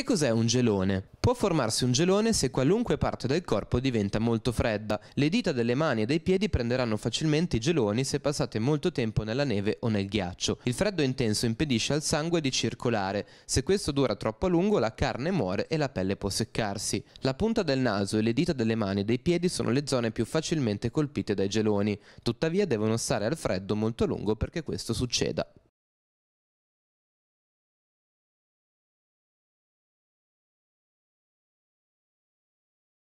Che cos'è un gelone? Può formarsi un gelone se qualunque parte del corpo diventa molto fredda. Le dita delle mani e dei piedi prenderanno facilmente i geloni se passate molto tempo nella neve o nel ghiaccio. Il freddo intenso impedisce al sangue di circolare. Se questo dura troppo a lungo la carne muore e la pelle può seccarsi. La punta del naso e le dita delle mani e dei piedi sono le zone più facilmente colpite dai geloni. Tuttavia devono stare al freddo molto a lungo perché questo succeda.